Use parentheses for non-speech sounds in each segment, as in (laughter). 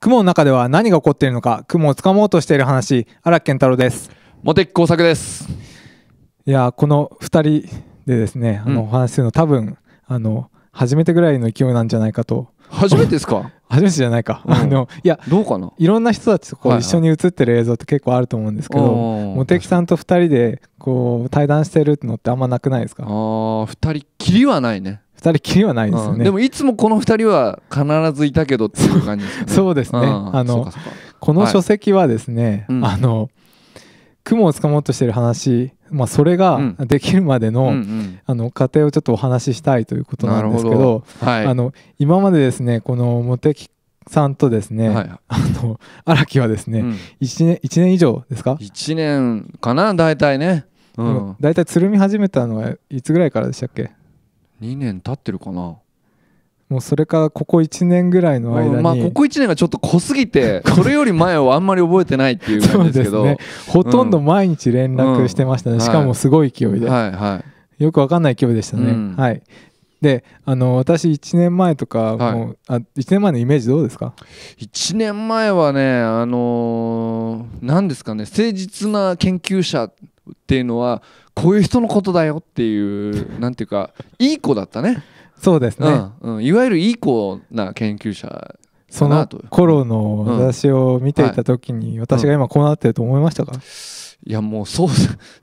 雲の中では何が起こっているのか雲をつかもうとしている話荒健太郎です茂木耕作ですいやこの2人でですねあの、うん、お話するの多分あの初めてぐらいの勢いなんじゃないかと初めてですか (laughs) 初めてじゃないか、うん、あのいやどうかないろんな人たちとこう一緒に映ってる映像って結構あると思うんですけど茂木、はいはい、さんと2人でこう対談してるのってあんまなくないですかあ2人きりはないね二人きりはないですよね、うん、でもいつもこの二人は必ずいたけどっていう感じです、ね、(laughs) そうですね、うん、あのこの書籍はですね、はい、あの雲をつかもうとしてる話、まあ、それができるまでのうんうんうん、あの過程をちょっとお話ししたいということなんですけど、はい、あの今までですねこの茂木さんとですね、はい、あの荒木はですね、うん、1, 年1年以上ですか1年かな大体ね、うん、大体つるみ始めたのはいつぐらいからでしたっけ2年経ってるかなもうそれからここ1年ぐらいの間に、まあここ1年がちょっと濃すぎて (laughs) それより前をあんまり覚えてないっていう感じですけどね、ほとんど毎日連絡してましたね、うん、しかもすごい勢いで、はいはい、よくわかんない勢いでしたね、うん、はいであの私1年前とかも、はい、あ1年前のイメージどうですか1年前はねあの何、ー、ですかね誠実な研究者っていうのはこういう人のことだよっていうなんていうかいい子だったねそうですね、うんうん、いわゆるいい子な研究者その頃の私を見ていた時に、私が今こうなってると思いましたか、いやもう想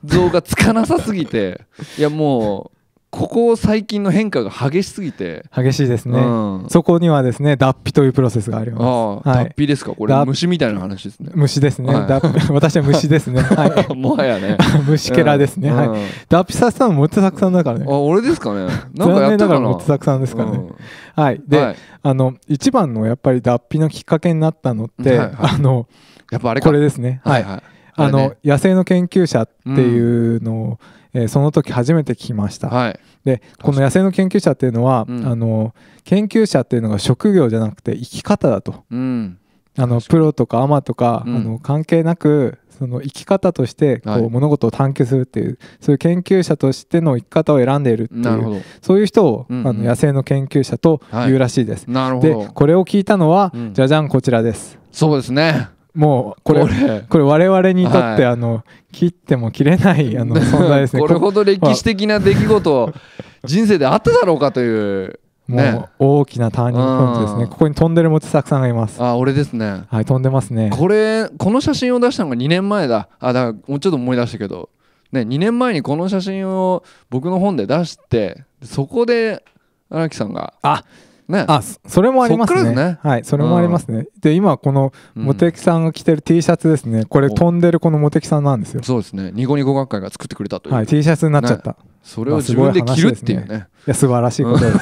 像がつかなさすぎていやもうここ最近の変化が激しすぎて激しいですね、うん、そこにはですね脱皮というプロセスがありますはい、脱皮ですかこれ虫みたいな話ですね虫ですね、はい、(laughs) 私は虫ですね、はい、(laughs) もはやね (laughs) 虫けらですね、うん、はい、脱皮させたのもてさくさんだからねあ俺ですかねなんかやったかな残念ながらもてさくさんですからね、はいで、あの一番のやっぱり脱皮のきっかけになったのって、はいはい、あのやっぱあれこれですねはい、はい、あの、ね、野生の研究者っていうのを、えー、その時初めて聞きました、はい、でこの野生の研究者っていうのは、うん、あの研究者っていうのが職業じゃなくて生き方だと、うん、あのプロとかアマとか、うん、あの関係なくその生き方としてこう物事を探求するっていう、そういう研究者としての生き方を選んでいるっていうそういう人を、うんうん、あの野生の研究者というらしいです。はい、でこれを聞いたのは、うん、じゃじゃんこちらです。そうですねもうこれこれ我々にとってあの、切っても切れないあの存在ですね (laughs) これほど歴史的な出来事人生であっただろうかというもう大きなターニングポイントですね。ここに飛んでるモチサクさんがいます。あ、俺ですね。はい、飛んでますね。これ、この写真を出したのが2年前だ。あ、だからもうちょっと思い出したけど、ね、2年前にこの写真を僕の本で出して、そこで荒木さんが。あ、ね、あそれもありますね、ね、はいそれもありますね、うん、で今この茂木さんが着てる T シャツですねこれ飛んでるこの茂木さんなんですよそうですねニコニコ学会が作ってくれたという、はい、T シャツになっちゃった、ね、それを自分で着るっていうねまあいね、いや素晴らしいことです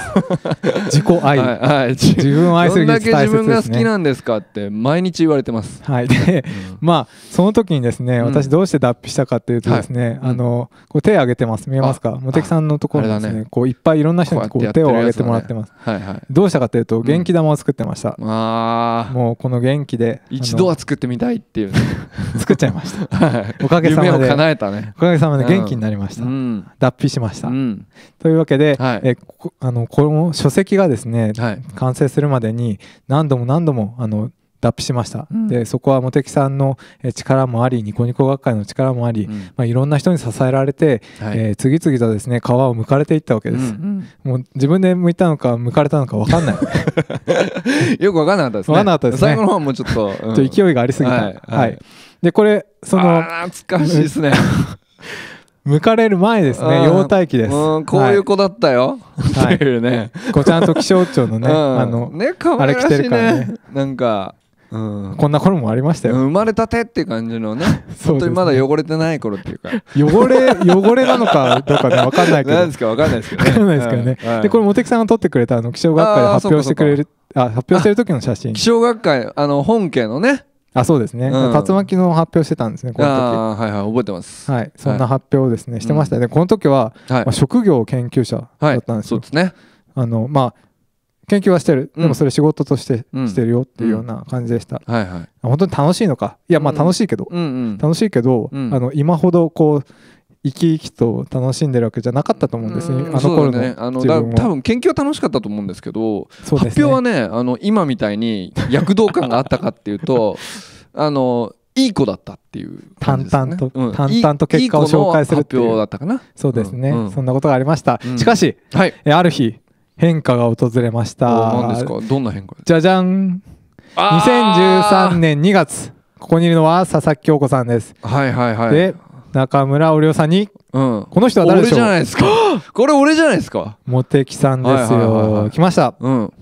(laughs) 自己愛、はい、はい、自分を愛する人、です、ね、どんだけ自分が好きなんですかって毎日言われてますはいで、うん、まあその時にですね私どうして脱皮したかっていうとですね、うん、あのこう手を挙げてます見えますか茂木さんのところですねこういっぱいいろんな人にこう手を挙げてもらってます、はいはい、どうしたかというと元気玉を作ってました、うん、あもうこの元気で一度は作ってみたいっていう (laughs) 作っちゃいました、(laughs) はい、おかげさまで夢を叶えたねおかげさまで元気になりました、うん、脱皮しました、うん、というわけで、はい、えあのこの書籍がですね、はい、完成するまでに何度も何度もあの脱皮しました、うん、でそこは茂木さんの力もありニコニコ学会の力もあり、うん、まあ、いろんな人に支えられて、はい、えー、次々とですね皮を剥かれていったわけです、うんうん、もう自分で剥いたのか剥かれたのか分かんない (laughs) よく分かんなかったですね分かんなかったですね最後の方もちょっと,、うん、と勢いがありすぎた、はい、はい、でこれその懐かしいですね (laughs) 向かれる前ですね、幼体期です。こういう子だったよ。はい、っていうね。こちゃんと気象庁のね、あの、ね、あれ来てるからね。なんか、うん、こんな頃もありましたよ生まれたてっていう感じのね (laughs) ね本当にまだ汚れてない頃っていうか汚れ (laughs) 汚れなのかどうかね分かんないけど何ですか分かんないですけどね分かんないですけどね、はいはい、でこれ茂木さんが撮ってくれたあの気象学会で発表してくれるあ発表してる時の写真気象学会あの本家のねあそうですね、うん、竜巻の発表してたんですねこの時あはいはい覚えてますはいそんな発表をですね、はい、してましたね、この時は、はい、まあ、職業研究者だったんですよ、そうですねあのまあ研究はしてる、でもそれ仕事としてしてるよっていうような感じでした、はいはい、本当に楽しいのかいやまあ楽しいけど、うんうん、楽しいけど、うん、あの今ほどこう生き生きと楽しんでるわけじゃなかったと思うんですね、うん、あの頃の、ね、あの多分研究は楽しかったと思うんですけど、ね、発表はねあの今みたいに躍動感があったかっていうと (laughs) あのいい子だったっていう、ね、淡々と、うん、淡々と結果を紹介するっていういいだったかなそうですね、うんうん、そんなことがありました、しかし、はい、ある日変化が訪れました何ですかどんな変化じゃじゃん2013年2月ここにいるのは佐々木京子さんですはいはいはいで中村おりさんに、うん、この人は誰でしょう俺じゃないですか (gasps) これ俺じゃないですか茂木さんですよ、来ました、うん、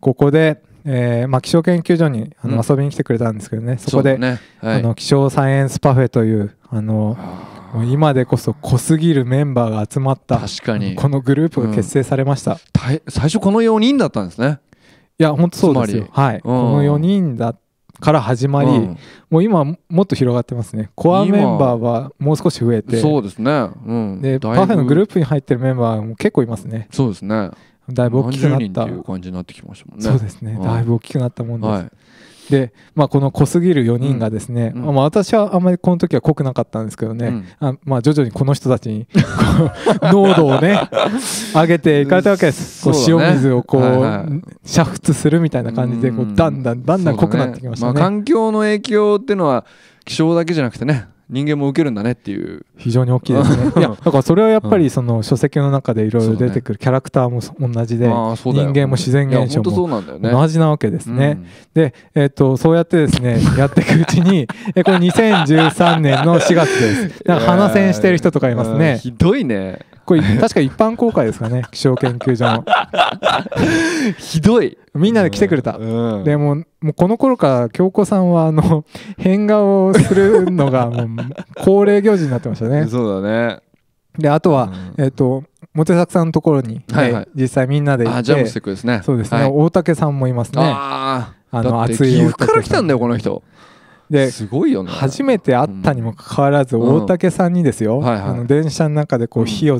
ここでえーまあ、気象研究所にあの遊びに来てくれたんですけどね、そこで、ねはい、あの気象サイエンスパフェというあの今でこそ濃すぎるメンバーが集まった確かにこのグループが結成されました、うん、最初この4人だったんですねいや本当そうですよはい、うん、この4人だから始まり、うん、もう今もっと広がってますねコアメンバーはもう少し増えてそうですね、でパフェのグループに入ってるメンバーも結構いますねそうですねだいぶ大きくなったっていう感じになってきましたもんねそうですね、はい、だいぶ大きくなったもんです、はい、で、まあ、この濃すぎる4人がですね、うんまあ、私はあんまりこの時は濃くなかったんですけどね、うん、あまあ、徐々にこの人たちに (laughs) 濃度をね上げていかれたわけです、ね、こう塩水をこう、はいはい、煮沸するみたいな感じでこうだんだんだんだん濃くなってきましたね、ねまあ、環境の影響っていうのは気象だけじゃなくてね人間も受けるんだねっていう非常に大きいですねいや (laughs) だからそれはやっぱりその書籍の中でいろいろ出てくるキャラクターも同じで人間も自然現象も同じなわけですね、で、えー、とそうやってですね (laughs) やっていくうちにえこれ2013年の4月ですなんか鼻線してる人とかいますね、ひどいねこれ確か一般公開ですかね (laughs) 気象研究所のひどいみんなで来てくれた、うんうん、でももうこの頃から京子さんはあの (laughs) 変顔をするのが (laughs) もう恒例行事になってましたねそうだねであとは、うん、えっ、ー、とモテ作さんのところに、はいはい、実際みんなで行ってジャムステックですねそうですね、はい、大竹さんもいますねあの熱い岐阜から来たんだよこの人ですごいよね初めて会ったにもかかわらず大竹さんにですよ、うんはいはい、あの電車の中でこう火を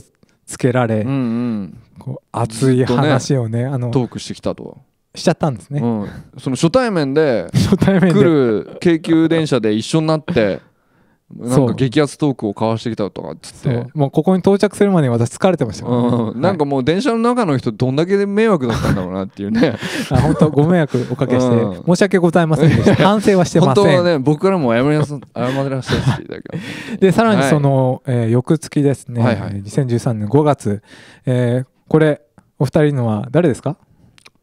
つけられ、うんうん、こう熱い話をね、ね、あのトークしてきたと。しちゃったんですね、うん、その初対面で (laughs) 来る京急電車で一緒になってなんか激アツトークを交わしてきたとかっつってもうここに到着するまで私疲れてましたよ、ね、うん、なんかもう電車の中の人どんだけ迷惑だったんだろうなっていうね (laughs) あ本当ご迷惑おかけして、申し訳ございませんでした (laughs) 反省はしてません本当はね僕からも謝りなさ謝らせていただき (laughs) でさらにその、はい、えー、翌月ですね、はいはい、2013年5月、えー、これお二人のは誰ですか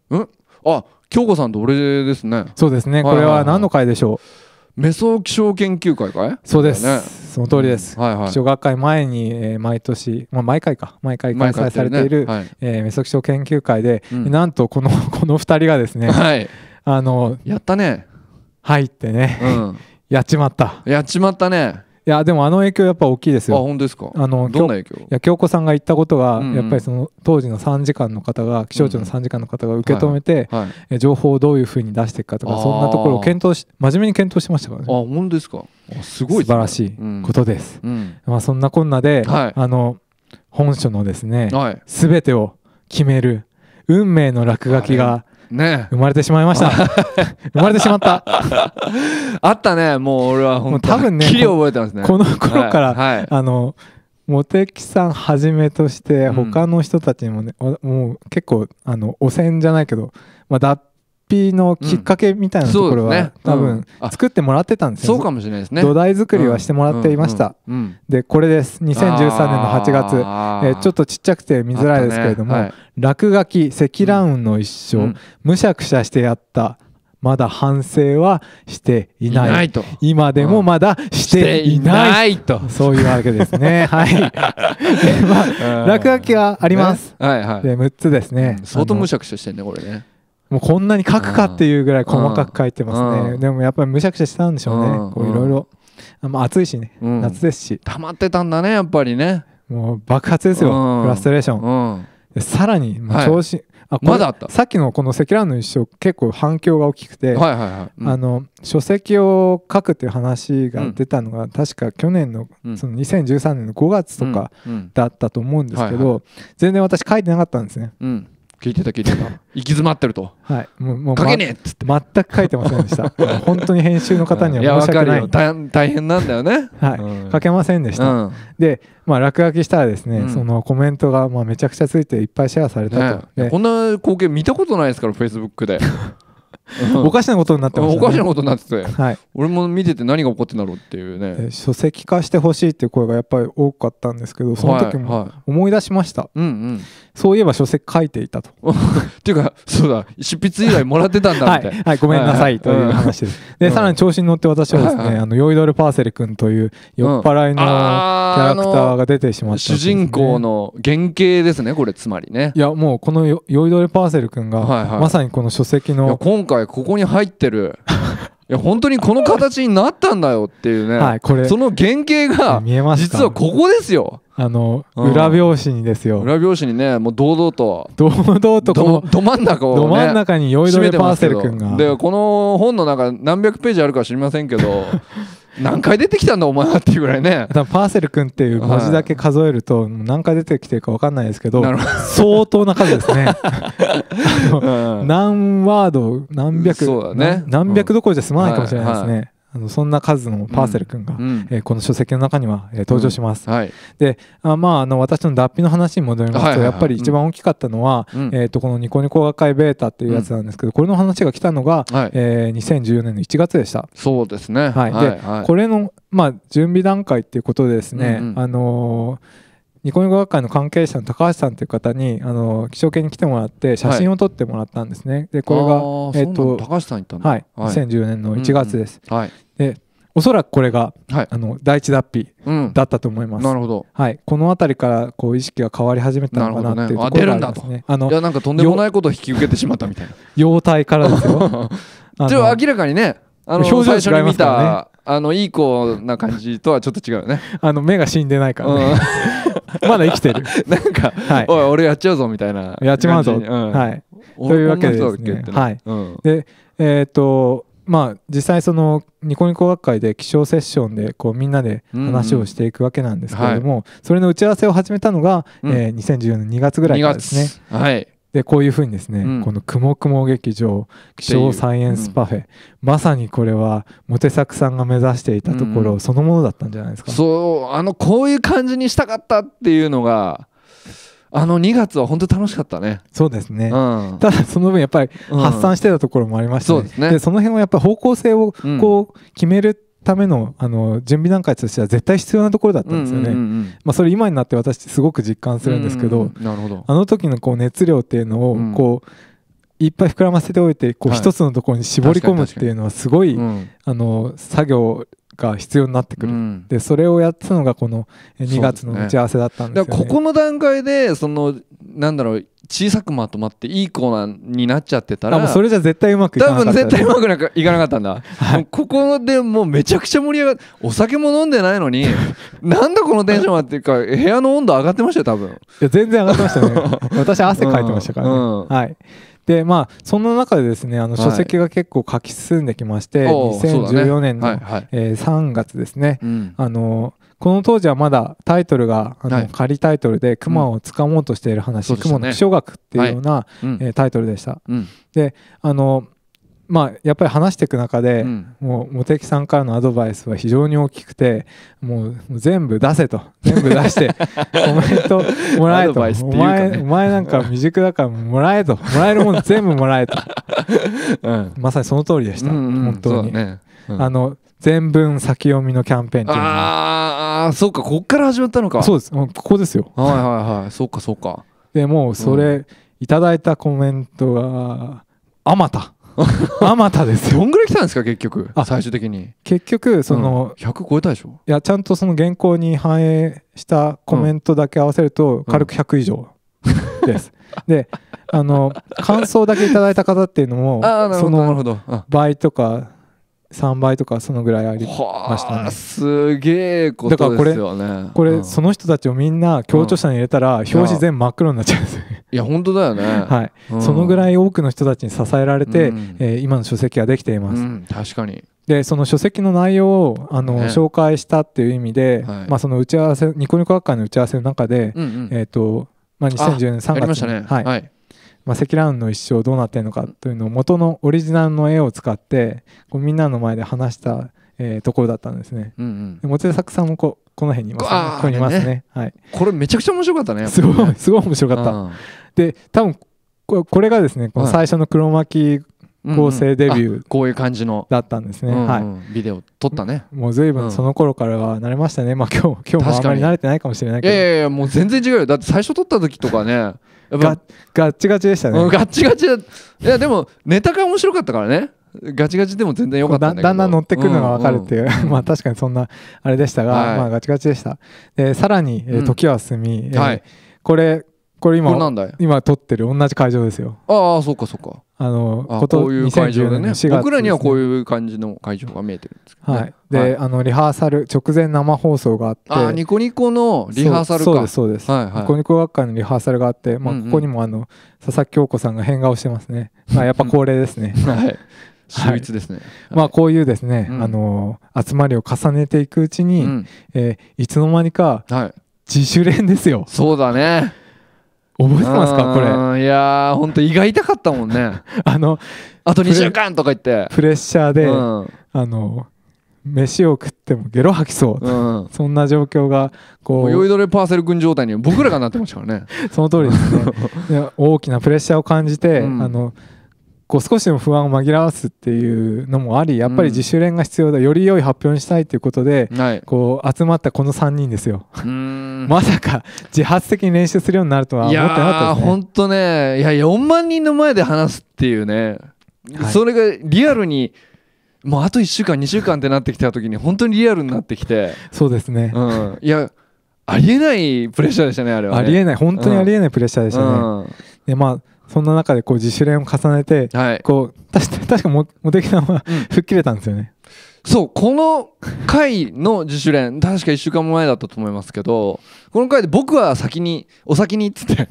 うんあ京子さんと俺ですねそうですねこれは何の回でしょう、はいはいはいメソ気象研究会かいそうです、ね、その通りです、うんはいはい、気象学会前に、えー、毎年、まあ、毎回か毎回開催されている、ねはい、えー、メソ気象研究会で、うん、なんとこの (laughs) この2人がですね、はい、あのやったね入ってね、うん、(laughs) やっちまったやっちまったねやでもあの影響やっぱ大きいですよあ本当ですかあのどんな影響いや京子さんが言ったことは、やっぱりその当時の3時間の方が気象庁の3時間の方が受け止めて、う情報をどういうふうに出していくかとかそんなところを検討し真面目に検討してましたからねあ本当ですかすごい、ね、素晴らしいことです、まあ、そんなこんなで、あの本書のですね、はい、全てを決める運命の落書きがね生まれてしまいました (laughs) 生まれてしまったあったねもう俺は本当多分ねきり覚えてますねこの頃から、はいはい、あの茂木さんはじめとして他の人たちにもね、うん、もう結構あの汚染じゃないけど、まあ、脱ピのきっかけみたいなところは、ね、多分作ってもらってたんですよそうかもしれないですね土台作りはしてもらっていました、でこれです2013年の8月、えー、ちょっとちっちゃくて見づらいですけれども、ねはい、落書き積乱雲の一生、むしゃくしゃしてやったまだ反省はしていない。今でもまだしていない,、と。そういうわけですね。(laughs) はい。まあ、落書きはあります。はいはい。で、6つですね。相当むしゃくしゃしてんね、これね。もうこんなに書くかっていうぐらい細かく書いてますねでもやっぱりむしゃくしゃしたんでしょうねこういろいろまあ暑いしね、夏ですし溜まってたんだねやっぱりねもう爆発ですよフラストレーションさらに調子、まだあったさっきのこの積乱雲の一生結構反響が大きくて、はいはいはいあの書籍を書くっていう話が出たのが、確か去年の,、その2013年の5月とかだったと思うんですけど、全然私書いてなかったんですね。うん聞いてた聞いてた行き詰まってるとはいもうもう書けねえっつって全く書いてませんでした本当に編集の方には申し訳ないい大変なんだよねはい、うん、書けませんでした、うん、でまあ落書きしたらですね、うん、そのコメントがまあめちゃくちゃついていっぱいシェアされたと、ね、こんな光景見たことないですからフェイスブックで (laughs) (laughs) おかしなことになってました、ね、おかしなことになってて、はい、俺も見てて何が起こってんだろうっていうね書籍化してほしいっていう声がやっぱり多かったんですけどその時も思い出しました、はいはいうんうん、そういえば書籍書いていたと (laughs) っていうかそうだ執筆依頼もらってたんだって。はい、はい、ごめんなさいという話です、で、さらに調子に乗って私はですね、はいはい、あのヨイドル・パーセル君という酔っ払いのキャラクターが出てしまった、ね、主人公の原型ですねこれつまりねいやもうこのヨイドル・パーセル君が、まさにこの書籍の今回回ここに入ってるいや本当にこの形になったんだよっていうね、はい、これその原型が実はここですよあの、うん、裏表紙にですよ裏表紙にねもう堂々と堂々とこのど真ん中を、ね、ど真ん中に酔いどてパーセル君がでこの本の中何百ページあるか知りませんけど何回出てきたんだお前はっていうぐらいねパーセル君っていう文字だけ数えると何回出てきてるか分かんないですけど相当な数ですね (laughs) 何ワード何百、ね、何百どころじゃ済まないかもしれないですね、はいはいあのそんな数のパーセル君が、うん、えー、この書籍の中には、えー、登場します。うんはい、であ、まあ、あの私の脱皮の話に戻りますと、はいはいはい、やっぱり一番大きかったのは、うん、えーと、このニコニコ学会ベータっていうやつなんですけど、これの話が来たのが、はい、えー、2014年の1月でした。そうですね、はいで、はいはい、これの、まあ、準備段階っていうことでですね、うんうん、あのーニコニコ学会の関係者の高橋さんという方にあの気象研に来てもらって写真を撮ってもらったんですね、はい、でこれが、えっと、高橋さん行ったんはい、はい、2010年の1月です、うんうん、はい、でおそらくこれが、はい、あの第一脱皮だったと思います、うん、なるほど、はい、この辺りからこう意識が変わり始めたのかなっていうところがありますね、ね、あのいやなんかとんでもないことを引き受けてしまったみたいな容態 (laughs) からですよ (laughs) でも明らかにねあの表情最初に見たあのいい子な感じとはちょっと違うね (laughs) あの目が死んでないからね、(laughs) まだ生きてる (laughs) なんか、はい、おい俺やっちゃうぞみたいなやっちまうぞ、うん、はいというわけで、ね、はい、うん、でえっ、とまあ実際そのニコニコ学会で気象セッションでこうみんなで話をしていくわけなんですけれども、うんうんはい、それの打ち合わせを始めたのが、うん、えー、2014年2月ぐらいからですね。はい、でこういうふうにですね、うん、この「くもくも劇場気象サイエンスパフェ、うん、まさにこれはモテ作さんが目指していたところそのものだったんじゃないですか、うん、そうあのこういう感じにしたかったっていうのがあの2月は本当楽しかったねそうですね、ただその分やっぱり発散してたところもありまして、ね、そ、ね、でその辺はやっぱり方向性をこう決めるためのあの準備段階としては絶対必要なところだったんですよね。まあ、それ今になって私すごく実感するんですけどあの時のこう熱量っていうのをこう、うん、いっぱい膨らませておいてこう一つのところに絞り込むっていうのはすごい、はい、あの作業が必要になってくる、うん、でそれをやったのがこの2月の打ち合わせだったんですよね、ね、ここの段階でそのなんだろう小さくまとまっていいコーナーになっちゃってたらそれじゃ絶対うまくいかなかった、多分絶対うまくいかなかったんだ、(laughs) はい、ここでもうめちゃくちゃ盛り上がってお酒も飲んでないのに (laughs) なんだこのテンションはっていうか部屋の温度上がってましたよ多分いや全然上がってましたね (laughs) 私汗かいてましたからね、うんうん、はいでまあその中でですねあの書籍が結構書き進んできまして、はい、2014年の、ねはいはい、えー、3月ですね、うん、あのこの当時はまだタイトルがあの、はい、仮タイトルで「マをつかもうとしている話、熊、うんの気象学」っていうような、はい、えー、タイトルでした。うん、であのまあ、やっぱり話していく中で、うん、もう茂木さんからのアドバイスは非常に大きくてもう全部出せと全部出して (laughs) コメントもらえと、ね、お前お前なんか未熟だからもらえともらえるもの全部もらえと、(laughs) うん、まさにその通りでした、うんうん、本当に、ね、あの全文先読みのキャンペーンっていうああそうかこっから始まったのかそうですここですよはいはいはいそうかそうかでもうそれ、うん、いただいたコメントがあまた (laughs) あまたですよどんぐらい来たんですか結局最終的に結局その、うん、100超えたでしょいやちゃんとその原稿に反映したコメントだけ合わせると、うん、軽く100以上です、であの感想だけいただいた方っていうのもその倍とか3倍とかそのぐらいありましたねすげえことですよねだからこれ、これその人たちをみんな強調者に入れたら表紙全部真っ黒になっちゃうんですよ、いや本当だよね、(laughs) はいうん、そのぐらい多くの人たちに支えられて、うん、えー、今の書籍ができています、うん、確かにでその書籍の内容をあの、ね、紹介したっていう意味で、はい、まあ、その打ち合わせニコニコ学会の打ち合わせの中で、うんうん、えーとまあ、2014年3月に、ね、はい、はいまあ、積乱雲の一生どうなってるのかというのを元のオリジナルの絵を使ってこうみんなの前で話した、えー、ところだったんですね。うんうん、で作さんもここの辺にいますね。ここにいますね、ね、はい。これめちゃくちゃ面白かったね。すごい (laughs) すごい面白かった。うん、で多分ここれがですねこの最初の黒巻構成デビュー、うん、こういう感じのだったんですね、うんうん、はい、ビデオ撮ったねもう随分その頃からは慣れましたね、まあ今日今日もあんまり慣れてないかもしれないけどいやいやいやもう全然違うよだって最初撮った時とかねガッチガチでしたね、ガッチガチだ。いやでもネタが面白かったからねガチガチでも全然よかったんだだんだん乗ってくるのが分かるっていう、うんうん、(laughs) まあ確かにそんなあれでしたが、はい、まあガチガチでしたでさらに、え時は進み、うんえーはい、これこれ今今撮ってる同じ会場ですよああそうかそうかあのことこういう会場でね僕らにはこういう感じの会場が見えてるんですけど、ね、はいで、はい、あのリハーサル直前生放送があってあニコニコのリハーサルかそうですそうです、はいはい、ニコニコ学会のリハーサルがあって、まあ、ここにもあの、うんうん、佐々木京子さんが変顔してますね、まあ、やっぱ恒例ですね、(laughs) はい (laughs) 秀逸ですね、はい、まあこういうですね、うん、あの集まりを重ねていくうちに、うん、えー、いつの間にか、はい、自主練ですよそうだね覚えてますかこれいやーほんと胃が痛かったもんね (laughs) あのあと2週間とか言ってプレッシャーで、うん、あの飯を食ってもゲロ吐きそう、うん、そんな状況がこう酔いどれパーセル君状態に僕らがなってましたからね (laughs) その通りですね (laughs) 大きなプレッシャーを感じて、うん、あのこう少しでも不安を紛らわすっていうのもありやっぱり自主練が必要だ、より良い発表にしたいということで、こう集まったこの3人ですよ (laughs) まさか自発的に練習するようになるとは思ってなかったですね本当ねいや4万人の前で話すっていうね、それがリアルにもうあと1週間2週間ってなってきた時に本当にリアルになってきてそうですね、いやありえないプレッシャーでしたねあれは、ありえない本当にありえないプレッシャーでしたね、でまあそんな中でこう自主練を重ねて、はい、こう確確か茂木さんは吹っ切れたんですよね。そうこの回の自主練確か1週間も前だったと思いますけどこの回で僕は先にお先にっつって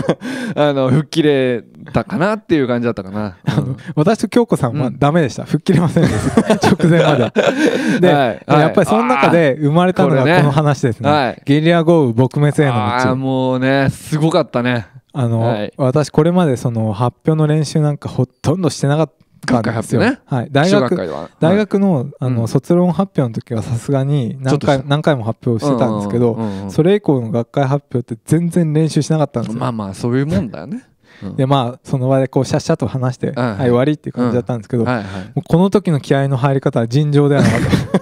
(laughs) あの吹っ切れたかなっていう感じだったかな、うん、私と京子さんはダメでした、うん、吹っ切れませんでした直前まで (laughs) で、はいはい、やっぱりその中で生まれたのがこの話ですね、ねはい、ゲリラ豪雨撲滅への道もうねすごかったねあの、はい、私これまでその発表の練習なんかほとんどしてなかったんですよ。はい、大学大学のあの、うん、卒論発表の時はさすがに何回何回も発表してたんですけど、うんうんうんうん、それ以降の学会発表って全然練習しなかったんですよ。まあまあそういうもんだよね。うん、でまあその場でこうシャッシャと話して、はい、はい、終わりっていう感じだったんですけど、はいはい、この時の気合の入り方は尋常ではなか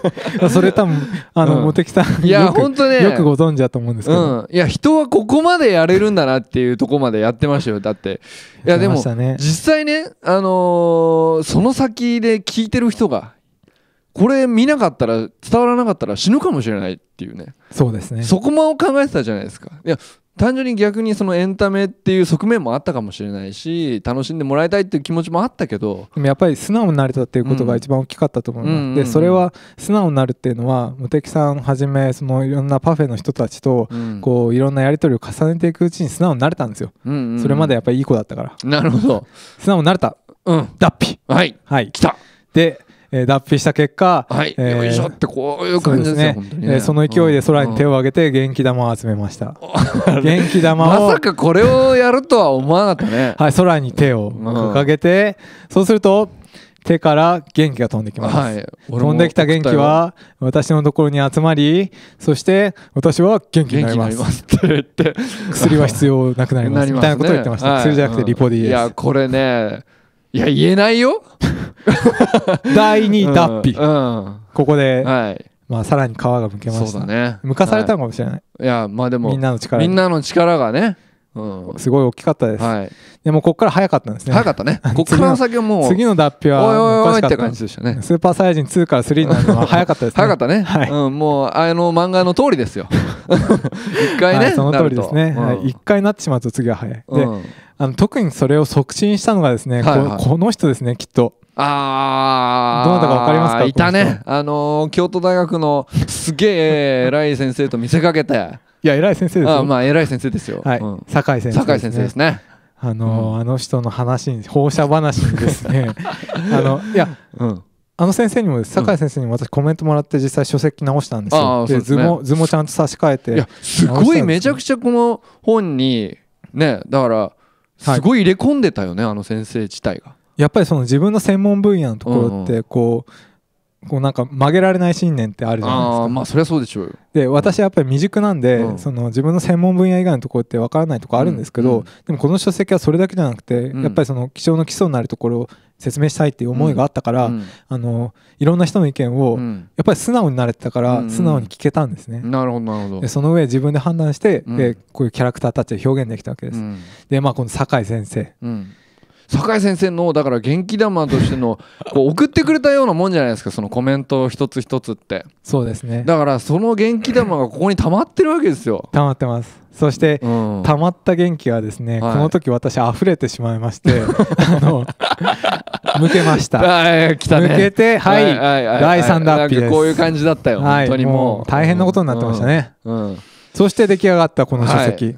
った (laughs) それ多分あの茂木、さんいや本当ねよくご存知だと思うんですけど、いや人はここまでやれるんだなっていうとこまでやってましたよだっていやでも、ね、実際ねあのー、その先で聞いてる人がこれ見なかったら伝わらなかったら死ぬかもしれないっていうねそうですねそこも考えてたじゃないですかいや単純に逆にそのエンタメっていう側面もあったかもしれないし楽しんでもらいたいっていう気持ちもあったけどでもやっぱり素直になれたっていうことが一番大きかったと思います、うん、でそれは素直になるっていうのは無敵さんはじめそのいろんなパフェの人たちとこういろんなやり取りを重ねていくうちに素直になれたんですよ、うんうんうん、それまでやっぱりいい子だったからなるほど素直になれた、うん、脱皮はい、はい、来たでえ脱皮した結果、はい、えー、よいしょってこういう感じですねそね、えー、その勢いで空に手を上げて元気玉を集めました、(laughs) 元気玉をまさかこれをやるとは思わなかったねはい空に手を掲げて、うん、そうすると手から元気が飛んできます、はい、飛んできた元気は私のところに集まりそして私は元気になりますって言って薬は必要なくなりますみたいなことを言ってました、はい、薬じゃなくてリポディです、いやこれねいや言えないよ (laughs) 第2脱皮、ここで、はいまあ、さらに皮が向けましたね向かされたかもしれない、い、やまあでもみんなの力みんなの力がねうん、すごい大きかったです、はい、でもここから早かったんですね早かったね (laughs) こっから先はもう次の脱皮はおいおいおいって感じでしたねスーパーサイヤ人2から3になるのは早かったですね早かったね、(laughs) はい、うん、もうあの漫画の通りですよ一回ね、はい、その通りですね、うん、一回なってしまうと次は早い、であの特にそれを促進したのがですね、はいはい、ここの人ですねきっと。ああどなたか分かりますかいたね、あのー、京都大学のすげえ偉い先生と見せかけていや偉い先生ですよあまあ偉い先生ですよ、はいうん、酒井先生、ね、酒井先生ですねあのーうん、あの人の話に放射話にですね (laughs) あのいや、うん、あの先生にも酒井先生にも私コメントもらって実際書籍直したんですよ、で、ね、図も図もちゃんと差し替えてすごいめちゃくちゃこの本にねだからすごい入れ込んでたよね、あの先生自体が。やっぱりその自分の専門分野のところってこう、うんうんこうなんか曲げられない信念ってあるじゃないですかまあそりゃそうでしょうで私はやっぱり未熟なんで、うん、その自分の専門分野以外のところって分からないとこあるんですけど、うん、でもこの書籍はそれだけじゃなくて、うん、やっぱりその気象の基礎になるところを説明したいっていう思いがあったから、あのいろんな人の意見を、やっぱり素直になれてたから素直に聞けたんですね、なるほどなるほどその上自分で判断して、でこういうキャラクターたちを表現できたわけです、でまあこの酒井先生、酒井先生のだから元気玉としての (laughs) こう送ってくれたようなもんじゃないですかそのコメント一つ一つってそうですねだからその元気玉がここに溜まってるわけですよ溜まってますそして、うん、溜まった元気はですね、はい、この時私溢れてしまいまして (laughs) あの向けました。(laughs) 来たね、向けて、はい、第3弾アップです。こういう感じだったよ、はい、本当にもう。大変なことになってましたね。うんうん、そして出来上がったこの書籍、はい、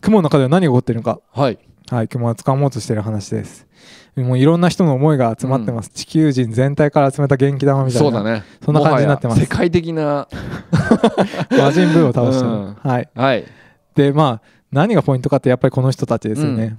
雲の中では何が起こっているのか。はいはい、今日も掴もうとしてる話です。もういろんな人の思いが集まってます。うん、地球人全体から集めた元気玉みたいな。そうだね。そんな感じになってます。世界的な魔 (laughs) 人ブーを倒した、うん、はい。はい。で、まあ、何がポイントかってやっぱりこの人たちですよね。うん、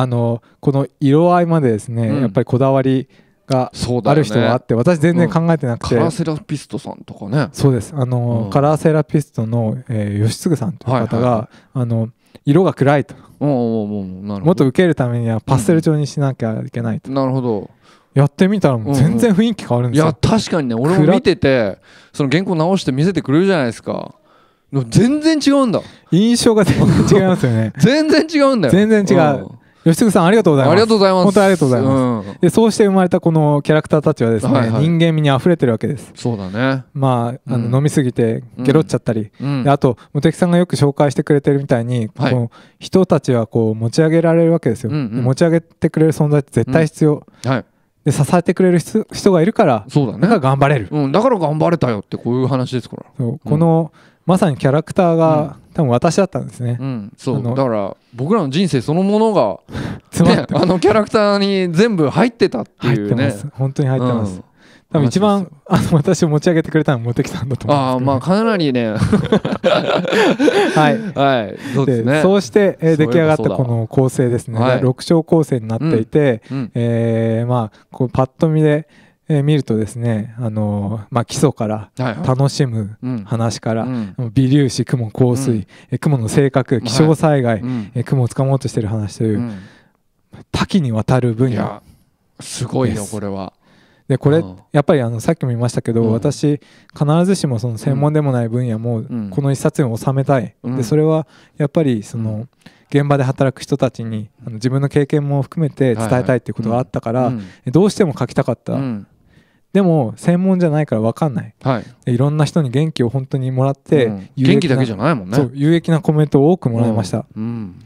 あの、この色合いまでですね、やっぱりこだわりがある人があって、ね、私全然考えてなくて、うん、カラーセラピストさんとかねそうですあの、うん、カラーセラピストの、えー、吉次さんという方が、はいはい、あの色が暗いともっと受けるためにはパステル調にしなきゃいけないと、うん、なるほどやってみたらもう全然雰囲気変わるんですよ、うんうん、いや確かにね俺も見ててその原稿直して見せてくれるじゃないですか全然違うんだ印象が全然違いますよね (laughs) 全然違うんだよ全然違う、うん吉嗣さんありがとうございますありがとうございます本当にありがとうございます、うん、でそうして生まれたこのキャラクターたちはですね、はいはい、人間味にあふれてるわけですそうだねまああの、飲みすぎてゲロっちゃったり、うん、あと茂木さんがよく紹介してくれてるみたいに、この人たちはこう持ち上げられるわけですよ、うんうん、持ち上げてくれる存在って絶対必要、はいで支えてくれる人がいるからそうだ,、ね、だから頑張れる、うん、だから頑張れたよってこういう話ですからこの、まさにキャラクターが、多分私だったんですね、うん、そうだから僕らの人生そのものがね、あのキャラクターに全部入ってたっていう、ね、入ってます本当に入ってます、うん、多分一番あの私を持ち上げてくれたのはテきさんだと思うんですけど、ね、あまあかなりねはい、はいそうですね、そうして出来上がったこの構成ですね、六6章構成になっていて、うんうん、えー、まあこうパッと見でえー、見るとですね、あのー、まあ、基礎から、楽しむ話から、微粒子雲降水、うん、え雲の性格気象災害、はい、え雲をつかもうとしてる話という、うん、多岐にわたる分野すごいよこれは。でこれ、うん、やっぱりあのさっきも言いましたけど、うん、私必ずしもその専門でもない分野もこの一冊に収めたい、でそれはやっぱりその現場で働く人たちにあの自分の経験も含めて伝えたいっていうことがあったから、どうしても書きたかった。でも専門じゃないから分かんない、はい、いろんな人に元気を本当にもらって、うん、元気だけじゃないもんねそう有益なコメントを多くもらいました、うん、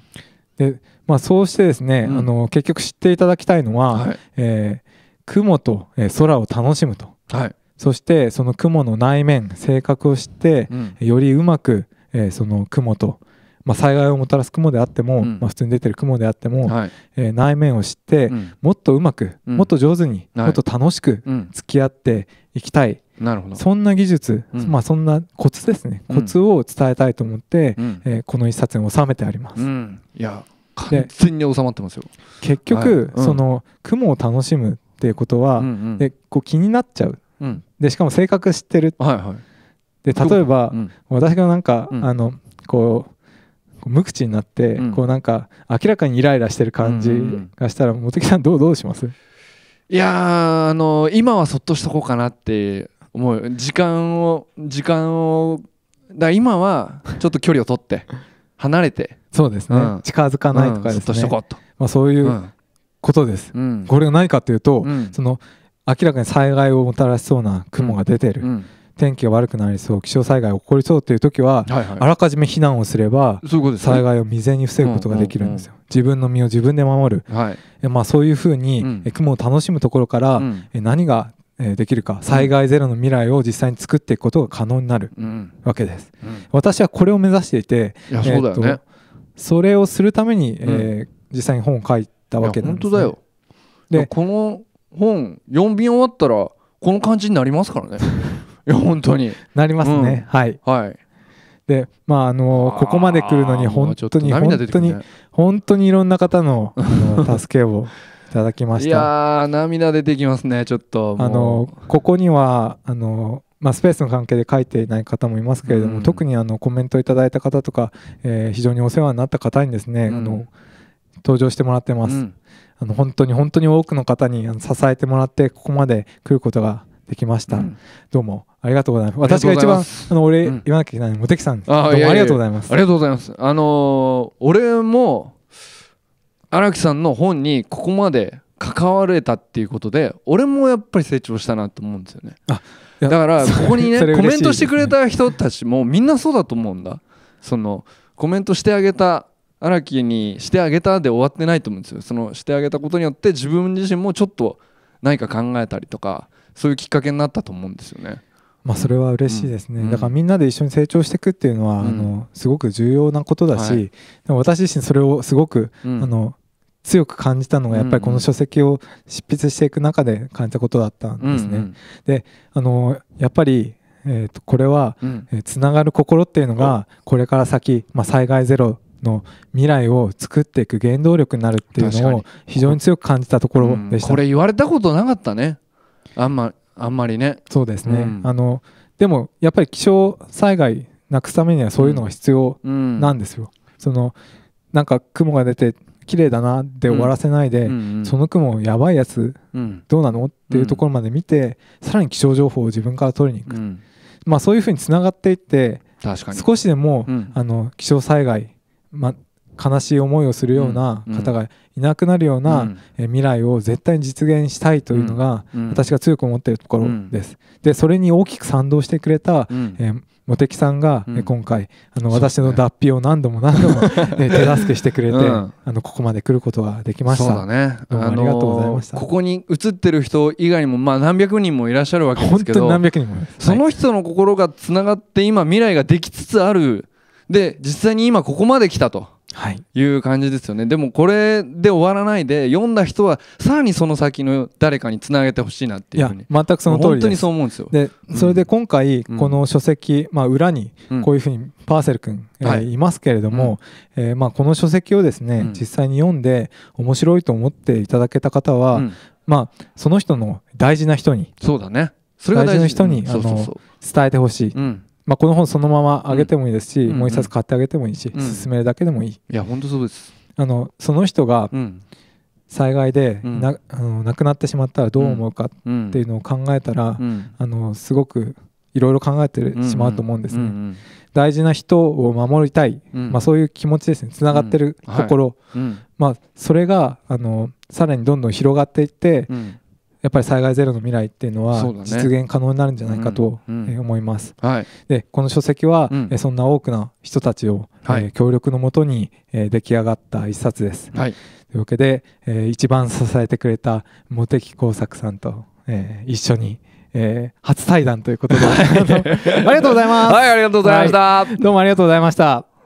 でまあ、そうしてですね、うん、あの結局知っていただきたいのは、はい、えー、雲と空を楽しむと、はい、そしてその雲の内面性格を知って、よりうまく、えー、その雲とまあ、災害をもたらす雲であっても、うん、まあ、普通に出てる雲であっても、はい、えー、内面を知って、うん、もっとうまく、もっと上手に、もっと楽しく付き合っていきたい、なるほどそんな技術、まあ、そんなコツですね、コツを伝えたいと思って、えー、この一冊に収めてあります。いや完全に収まってますよ結局、はい、その雲を楽しむっていうことは、うんうん、でこう気になっちゃう、うん、でしかも性格知ってる、はいはい、で例えば、うん、私がなんか、うん、あのこう無口になって、うん、こうなんか明らかにイライラしてる感じがしたら茂木、うん、さんどうどうしますいやあの今はそっとしとこうかなって思う時間を時間をだ今はちょっと距離を取って (laughs) 離れてそうですね、うん、近づかないとかですね、そっとしとこうと、まあ、そういうことです、うん、これが何かというと、その明らかに災害をもたらしそうな雲が出てる、うん天気が悪くなりそう気象災害が起こりそうという時は、はいはい、あらかじめ避難をすれば、ね、災害を未然に防ぐことができるんですよ。うんうんうん、自分の身を自分で守る、はいまあ、そういうふうに、うん、雲を楽しむところから、うん、何ができるか災害ゼロの未来を実際に作っていくことが可能になるわけです。うん私はこれを目指していてい、えー、っそれをするために、うん、えー、実際に本を書いたわけなんです、ね、本当だよでこの本読便終わったらこの感じになりますからね (laughs) いや本当になりますね、うん、はい、はい、でまああのここまで来るのに本当に、ね、本当に本当にいろんな方のの (laughs) 助けをいただきましたいや涙出てきますねちょっとあのここにはあのまあ、スペースの関係で書いていない方もいますけれども、うん、特にあのコメントいただいた方とか、えー、非常にお世話になった方にですね、うん、あの登場してもらってます、うん、あの本当に本当に多くの方にあの支えてもらってここまで来ることができました、うん、どうもありがとうございます私が一番あの俺、言わなきゃいけないのモテキさんありがとうございますありがとうございますあのー、俺も荒木さんの本にここまで関われたっていうことで俺もやっぱり成長したなと思うんですよねだからここにね、ね、コメントしてくれた人たちもみんなそうだと思うんだそのコメントしてあげた荒木にしてあげたで終わってないと思うんですよそのしてあげたことによって自分自身もちょっと何か考えたりとかそういうきっかけになったと思うんですよね。まあ、それは嬉しいですね、うん、だからみんなで一緒に成長していくっていうのは、うん、あのすごく重要なことだし、はい、でも私自身それをすごく、うん、あの強く感じたのがやっぱりこの書籍を執筆していく中で感じたことだったんですね。うんうん、であのやっぱりえー、とこれは、えつながる心っていうのがこれから先、まあ、災害ゼロの未来を作っていく原動力になるっていうのを非常に強く感じたところでした、これ言われたことなかったねあんまあんまりねそうですね、うん、あのでもやっぱり気象災害なくすためにはそういうのが必要なんですよ、うん、そのなんか雲が出て綺麗だなで終わらせないで、うんうんうん、その雲やばいやつ、どうなのっていうところまで見て、うん、さらに気象情報を自分から取りに行く、うん、まあ、そういうふうにつながっていって少しでも、あの気象災害、ま、悲しい思いをするような方がいなくなるような、え未来を絶対に実現したいというのが、私が強く思っているところです。でそれに大きく賛同してくれた、え茂木さんが、今回あの私の脱皮を何度も何度も、(laughs) 手助けしてくれて、あのここまで来ることができました。どうもありがとうございました。ここに映ってる人以外にもまあ何百人もいらっしゃるわけですけど、何百人もその人の心がつながって今未来ができつつある。で実際に今ここまで来たと。いう感じですよね、はい、でもこれで終わらないで読んだ人はさらにその先の誰かにつなげてほしいなっていうふうに全くその通りです本当にそう思うんですよで、うん、それで今回この書籍、まあ、裏にこういうふうにパーセル君、ういますけれども、えまあ、この書籍をですね、うん、実際に読んで面白いと思っていただけた方は、まあ、その人の大事な人にそうだねそれが大事な人に、あの伝えてほしい、うん、まあ、この本そのままあげてもいいですし、うん、もう一冊買ってあげてもいいし、うん、進めるだけでもいい。いや本当そうですあのその人が災害でな、うん、あの亡くなってしまったらどう思うかっていうのを考えたら、あのすごくいろいろ考えてしまうと思うんですね。大事な人を守りたい、まあ、そういう気持ちですねつながってる心、はい、まあ、それがあのさらにどんどん広がっていって、やっぱり災害ゼロの未来っていうのは実現可能になるんじゃないかと思います。ねうんうんはい、でこの書籍は、うん、そんな多くの人たちを、はい、えー、協力のもとに、えー、出来上がった一冊です。はい、というわけで、えー、一番支えてくれた茂木耕作さんと、えー、一緒に、えー、初対談ということで (laughs) ありがとうございます。はいありがとうございました、どうもありがとうございました。